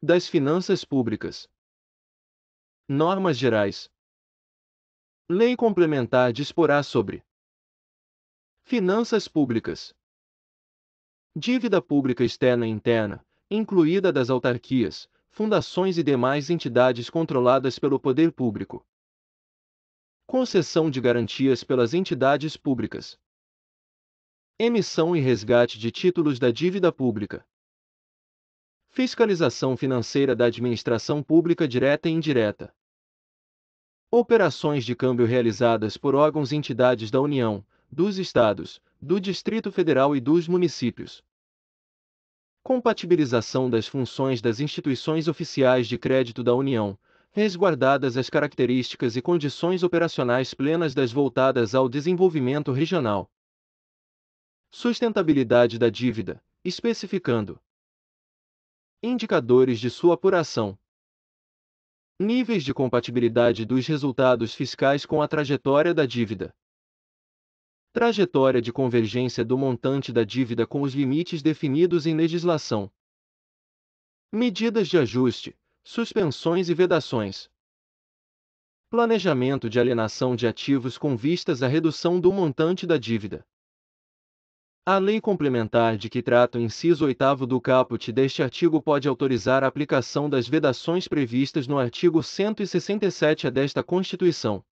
das Finanças Públicas. Normas Gerais. Lei complementar disporá sobre Finanças Públicas. Dívida pública externa e interna, incluída das autarquias, fundações e demais entidades controladas pelo poder público. Concessão de garantias pelas entidades públicas. Emissão e resgate de títulos da dívida pública. Fiscalização financeira da administração pública direta e indireta. Operações de câmbio realizadas por órgãos e entidades da União, dos Estados, do Distrito Federal e dos municípios. Compatibilização das funções das instituições oficiais de crédito da União, resguardadas as características e condições operacionais plenas das voltadas ao desenvolvimento regional. Sustentabilidade da dívida, especificando Indicadores de sua apuração. Níveis de compatibilidade dos resultados fiscais com a trajetória da dívida. Trajetória de convergência do montante da dívida com os limites definidos em legislação. Medidas de ajuste, suspensões e vedações. Planejamento de alienação de ativos com vistas à redução do montante da dívida. A lei complementar de que trata o inciso 8 do caput deste artigo pode autorizar a aplicação das vedações previstas no artigo 167 desta Constituição.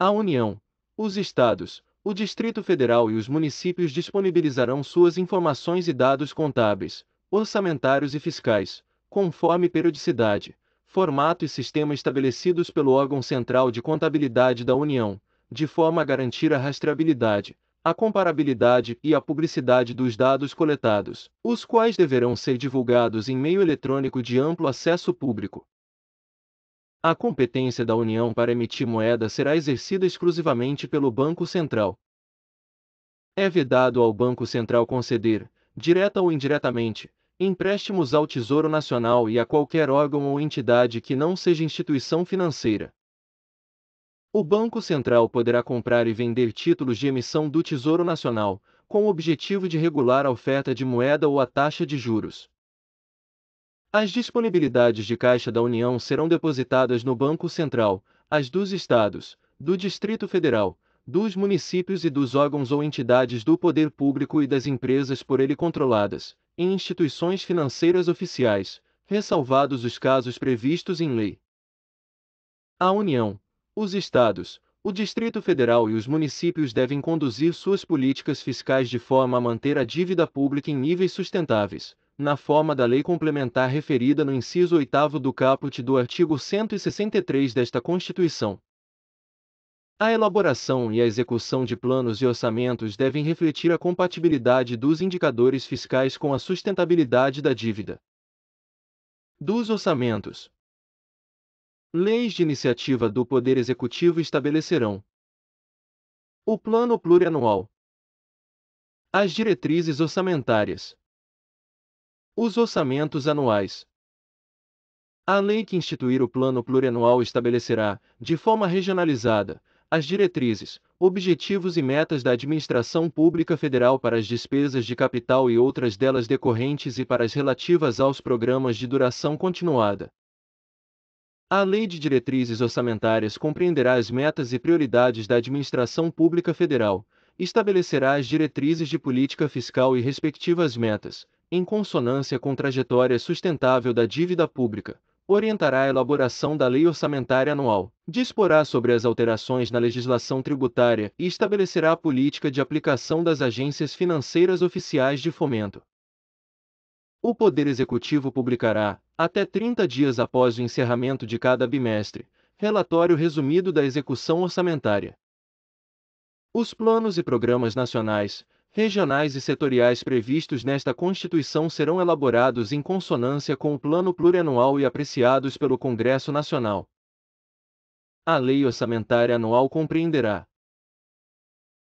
A União, os Estados, o Distrito Federal e os municípios disponibilizarão suas informações e dados contábeis, orçamentários e fiscais, conforme periodicidade, formato e sistema estabelecidos pelo órgão central de contabilidade da União, de forma a garantir a rastreabilidade a comparabilidade e a publicidade dos dados coletados, os quais deverão ser divulgados em meio eletrônico de amplo acesso público. A competência da União para emitir moeda será exercida exclusivamente pelo Banco Central. É vedado ao Banco Central conceder, direta ou indiretamente, empréstimos ao Tesouro Nacional e a qualquer órgão ou entidade que não seja instituição financeira. O Banco Central poderá comprar e vender títulos de emissão do Tesouro Nacional, com o objetivo de regular a oferta de moeda ou a taxa de juros. As disponibilidades de caixa da União serão depositadas no Banco Central, as dos estados, do Distrito Federal, dos municípios e dos órgãos ou entidades do poder público e das empresas por ele controladas, em instituições financeiras oficiais, ressalvados os casos previstos em lei. A União, os estados, o Distrito Federal e os municípios devem conduzir suas políticas fiscais de forma a manter a dívida pública em níveis sustentáveis, na forma da lei complementar referida no inciso 8 do caput do artigo 163 desta Constituição. A elaboração e a execução de planos e orçamentos devem refletir a compatibilidade dos indicadores fiscais com a sustentabilidade da dívida. Dos orçamentos, Leis de iniciativa do Poder Executivo estabelecerão o Plano Plurianual, as diretrizes orçamentárias, os orçamentos anuais. A lei que instituir o Plano Plurianual estabelecerá, de forma regionalizada, as diretrizes, objetivos e metas da administração pública federal para as despesas de capital e outras delas decorrentes e para as relativas aos programas de duração continuada, a Lei de Diretrizes Orçamentárias compreenderá as metas e prioridades da administração pública federal, estabelecerá as diretrizes de política fiscal e respectivas metas, em consonância com trajetória sustentável da dívida pública, orientará a elaboração da lei orçamentária anual, disporá sobre as alterações na legislação tributária e estabelecerá a política de aplicação das agências financeiras oficiais de fomento. O Poder Executivo publicará, até 30 dias após o encerramento de cada bimestre, relatório resumido da execução orçamentária. Os planos e programas nacionais, regionais e setoriais previstos nesta Constituição serão elaborados em consonância com o Plano Plurianual e apreciados pelo Congresso Nacional. A Lei Orçamentária Anual compreenderá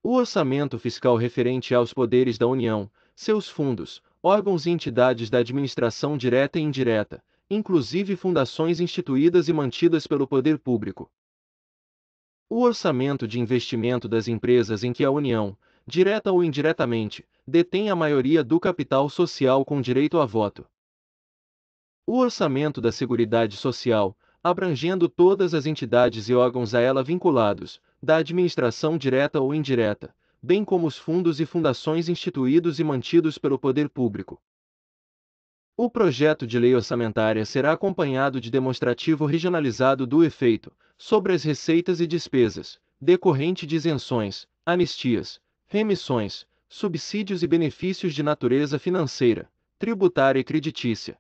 o orçamento fiscal referente aos poderes da União, seus fundos, órgãos e entidades da administração direta e indireta, inclusive fundações instituídas e mantidas pelo poder público. O orçamento de investimento das empresas em que a União, direta ou indiretamente, detém a maioria do capital social com direito a voto. O orçamento da Seguridade Social, abrangendo todas as entidades e órgãos a ela vinculados, da administração direta ou indireta, bem como os fundos e fundações instituídos e mantidos pelo poder público. O projeto de lei orçamentária será acompanhado de demonstrativo regionalizado do efeito sobre as receitas e despesas, decorrente de isenções, anistias, remissões, subsídios e benefícios de natureza financeira, tributária e creditícia.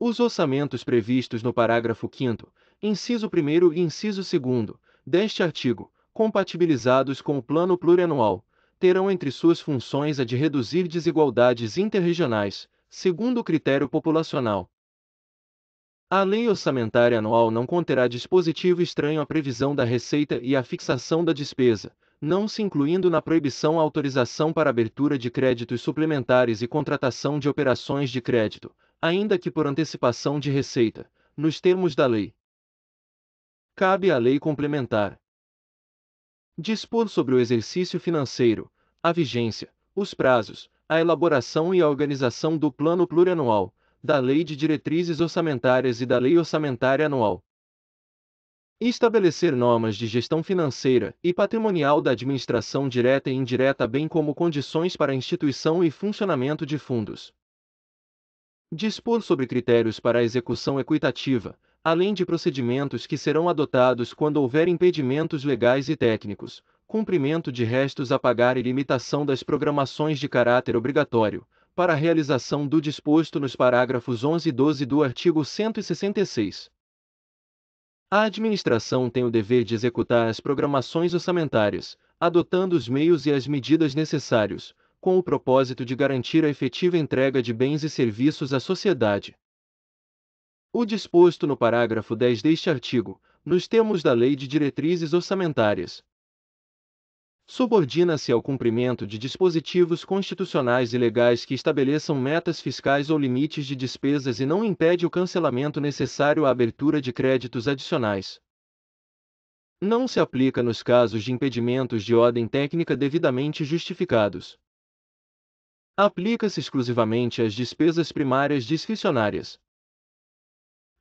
Os orçamentos previstos no parágrafo 5, inciso 1 e inciso 2 deste artigo compatibilizados com o Plano Plurianual, terão entre suas funções a de reduzir desigualdades interregionais, segundo o critério populacional. A Lei Orçamentária Anual não conterá dispositivo estranho à previsão da receita e à fixação da despesa, não se incluindo na proibição a autorização para abertura de créditos suplementares e contratação de operações de crédito, ainda que por antecipação de receita, nos termos da lei. Cabe à lei complementar, Dispor sobre o exercício financeiro, a vigência, os prazos, a elaboração e a organização do Plano Plurianual, da Lei de Diretrizes Orçamentárias e da Lei Orçamentária Anual. Estabelecer normas de gestão financeira e patrimonial da administração direta e indireta, bem como condições para a instituição e funcionamento de fundos. Dispor sobre critérios para a execução equitativa, além de procedimentos que serão adotados quando houver impedimentos legais e técnicos, cumprimento de restos a pagar e limitação das programações de caráter obrigatório, para a realização do disposto nos parágrafos 11 e 12 do artigo 166. A administração tem o dever de executar as programações orçamentárias, adotando os meios e as medidas necessários, com o propósito de garantir a efetiva entrega de bens e serviços à sociedade. O disposto no parágrafo 10 deste artigo, nos termos da Lei de Diretrizes Orçamentárias, subordina-se ao cumprimento de dispositivos constitucionais e legais que estabeleçam metas fiscais ou limites de despesas e não impede o cancelamento necessário à abertura de créditos adicionais. Não se aplica nos casos de impedimentos de ordem técnica devidamente justificados. Aplica-se exclusivamente às despesas primárias discricionárias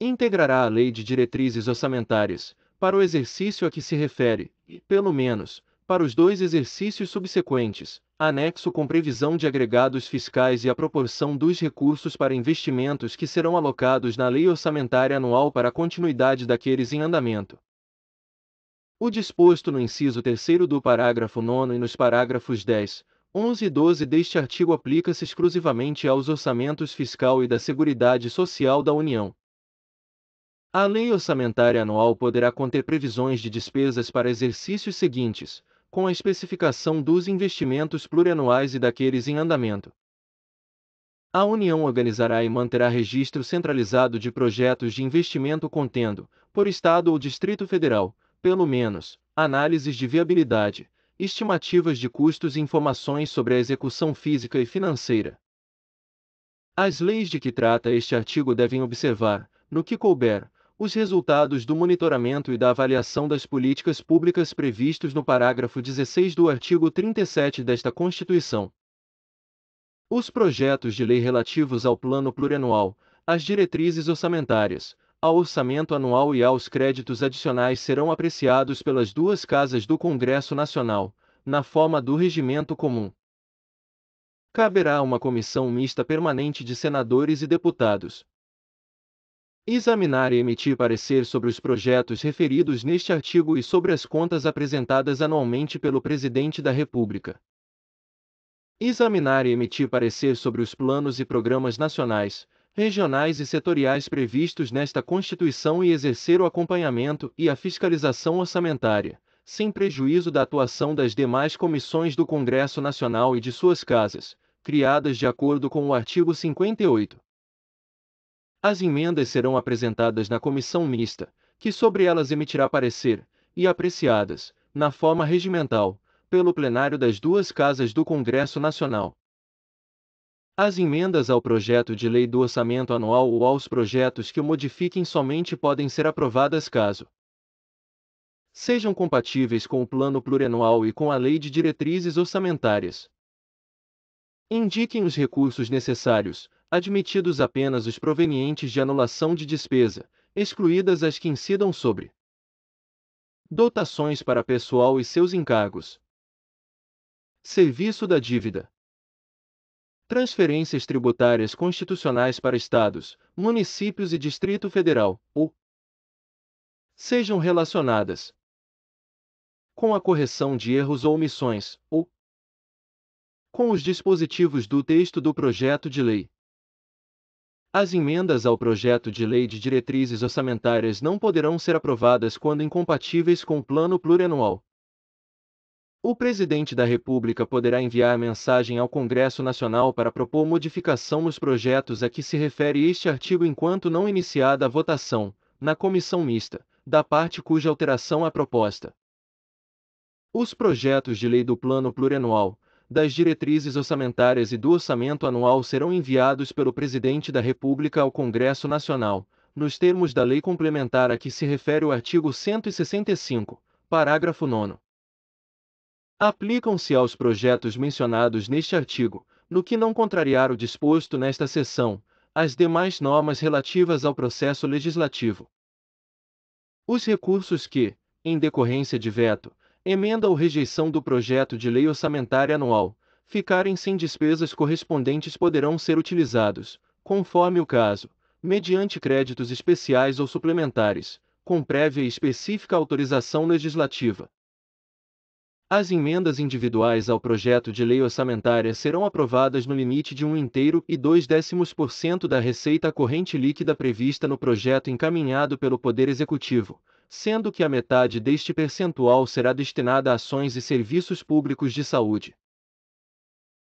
integrará a Lei de Diretrizes Orçamentárias, para o exercício a que se refere, e, pelo menos, para os dois exercícios subsequentes, anexo com previsão de agregados fiscais e a proporção dos recursos para investimentos que serão alocados na Lei Orçamentária Anual para a continuidade daqueles em andamento. O disposto no inciso 3 do parágrafo 9 e nos parágrafos 10, 11 e 12 deste artigo aplica-se exclusivamente aos orçamentos fiscal e da Seguridade Social da União, a lei orçamentária anual poderá conter previsões de despesas para exercícios seguintes, com a especificação dos investimentos plurianuais e daqueles em andamento. A União organizará e manterá registro centralizado de projetos de investimento contendo, por Estado ou Distrito Federal, pelo menos, análises de viabilidade, estimativas de custos e informações sobre a execução física e financeira. As leis de que trata este artigo devem observar, no que couber, os resultados do monitoramento e da avaliação das políticas públicas previstos no parágrafo 16 do artigo 37 desta Constituição. Os projetos de lei relativos ao plano plurianual, às diretrizes orçamentárias, ao orçamento anual e aos créditos adicionais serão apreciados pelas duas casas do Congresso Nacional, na forma do regimento comum. Caberá a uma comissão mista permanente de senadores e deputados, examinar e emitir parecer sobre os projetos referidos neste artigo e sobre as contas apresentadas anualmente pelo Presidente da República. Examinar e emitir parecer sobre os planos e programas nacionais, regionais e setoriais previstos nesta Constituição e exercer o acompanhamento e a fiscalização orçamentária, sem prejuízo da atuação das demais comissões do Congresso Nacional e de suas casas, criadas de acordo com o artigo 58 as emendas serão apresentadas na comissão mista, que sobre elas emitirá parecer, e apreciadas, na forma regimental, pelo plenário das duas casas do Congresso Nacional. As emendas ao projeto de lei do orçamento anual ou aos projetos que o modifiquem somente podem ser aprovadas caso sejam compatíveis com o plano plurianual e com a lei de diretrizes orçamentárias. Indiquem os recursos necessários, admitidos apenas os provenientes de anulação de despesa, excluídas as que incidam sobre dotações para pessoal e seus encargos, serviço da dívida, transferências tributárias constitucionais para estados, municípios e Distrito Federal, ou sejam relacionadas com a correção de erros ou omissões, ou com os dispositivos do texto do projeto de lei. As emendas ao projeto de lei de diretrizes orçamentárias não poderão ser aprovadas quando incompatíveis com o plano plurianual. O presidente da República poderá enviar mensagem ao Congresso Nacional para propor modificação nos projetos a que se refere este artigo enquanto não iniciada a votação, na comissão mista, da parte cuja alteração é proposta. Os projetos de lei do Plano Plurianual, das diretrizes orçamentárias e do orçamento anual serão enviados pelo Presidente da República ao Congresso Nacional, nos termos da lei complementar a que se refere o artigo 165, parágrafo 9. Aplicam-se aos projetos mencionados neste artigo, no que não contrariar o disposto nesta seção, as demais normas relativas ao processo legislativo. Os recursos que, em decorrência de veto, emenda ou rejeição do projeto de lei orçamentária anual, ficarem sem despesas correspondentes poderão ser utilizados, conforme o caso, mediante créditos especiais ou suplementares, com prévia e específica autorização legislativa. As emendas individuais ao projeto de lei orçamentária serão aprovadas no limite de 1 inteiro e 2 décimos por cento da receita corrente líquida prevista no projeto encaminhado pelo Poder Executivo, sendo que a metade deste percentual será destinada a ações e serviços públicos de saúde.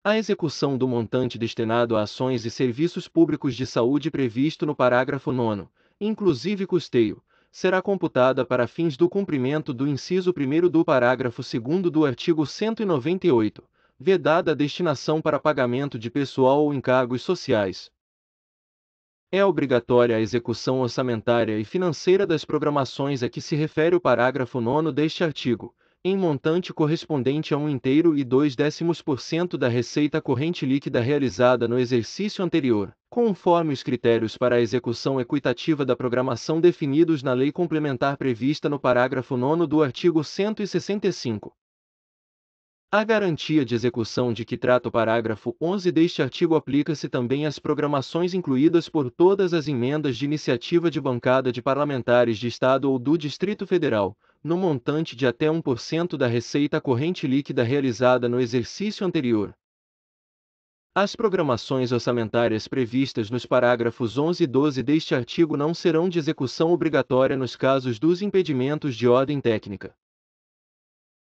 A execução do montante destinado a ações e serviços públicos de saúde previsto no parágrafo 9, inclusive custeio, será computada para fins do cumprimento do inciso 1 do parágrafo 2 do artigo 198, vedada a destinação para pagamento de pessoal ou encargos sociais, é obrigatória a execução orçamentária e financeira das programações a que se refere o parágrafo 9 deste artigo, em montante correspondente a 1 inteiro e 2 décimos por cento da receita corrente líquida realizada no exercício anterior, conforme os critérios para a execução equitativa da programação definidos na lei complementar prevista no parágrafo 9 do artigo 165. A garantia de execução de que trata o parágrafo 11 deste artigo aplica-se também às programações incluídas por todas as emendas de iniciativa de bancada de parlamentares de Estado ou do Distrito Federal, no montante de até 1% da receita corrente líquida realizada no exercício anterior. As programações orçamentárias previstas nos parágrafos 11 e 12 deste artigo não serão de execução obrigatória nos casos dos impedimentos de ordem técnica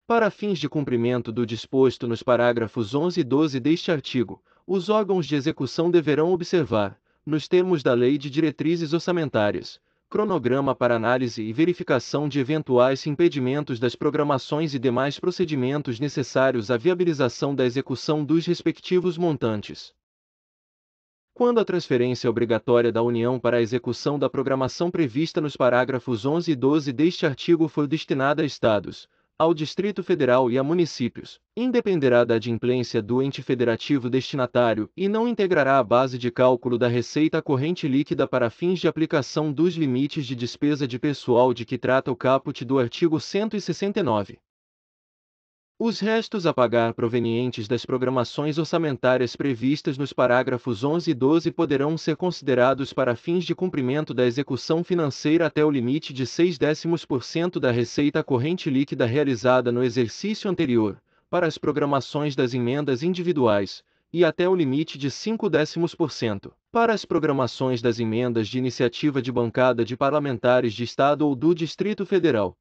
para fins de cumprimento do disposto nos parágrafos 11 e 12 deste artigo, os órgãos de execução deverão observar, nos termos da Lei de Diretrizes Orçamentárias, cronograma para análise e verificação de eventuais impedimentos das programações e demais procedimentos necessários à viabilização da execução dos respectivos montantes. Quando a transferência obrigatória da União para a execução da programação prevista nos parágrafos 11 e 12 deste artigo for destinada a Estados, ao Distrito Federal e a municípios, independerá da adimplência do ente federativo destinatário e não integrará a base de cálculo da receita corrente líquida para fins de aplicação dos limites de despesa de pessoal de que trata o caput do artigo 169. Os restos a pagar provenientes das programações orçamentárias previstas nos parágrafos 11 e 12 poderão ser considerados para fins de cumprimento da execução financeira até o limite de 6 décimos por cento da receita corrente líquida realizada no exercício anterior, para as programações das emendas individuais, e até o limite de 5 décimos por cento. Para as programações das emendas de iniciativa de bancada de parlamentares de Estado ou do Distrito Federal,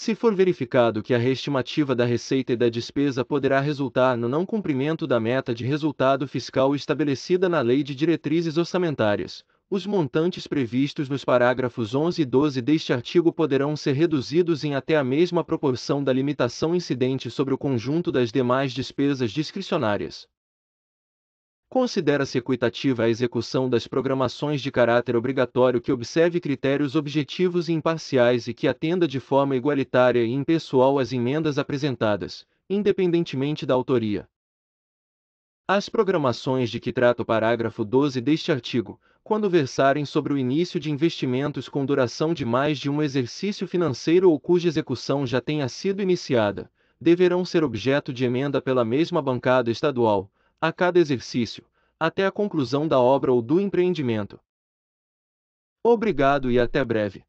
se for verificado que a reestimativa da receita e da despesa poderá resultar no não cumprimento da meta de resultado fiscal estabelecida na Lei de Diretrizes Orçamentárias, os montantes previstos nos parágrafos 11 e 12 deste artigo poderão ser reduzidos em até a mesma proporção da limitação incidente sobre o conjunto das demais despesas discricionárias. Considera-se equitativa a execução das programações de caráter obrigatório que observe critérios objetivos e imparciais e que atenda de forma igualitária e impessoal às emendas apresentadas, independentemente da autoria. As programações de que trata o parágrafo 12 deste artigo, quando versarem sobre o início de investimentos com duração de mais de um exercício financeiro ou cuja execução já tenha sido iniciada, deverão ser objeto de emenda pela mesma bancada estadual, a cada exercício, até a conclusão da obra ou do empreendimento. Obrigado e até breve.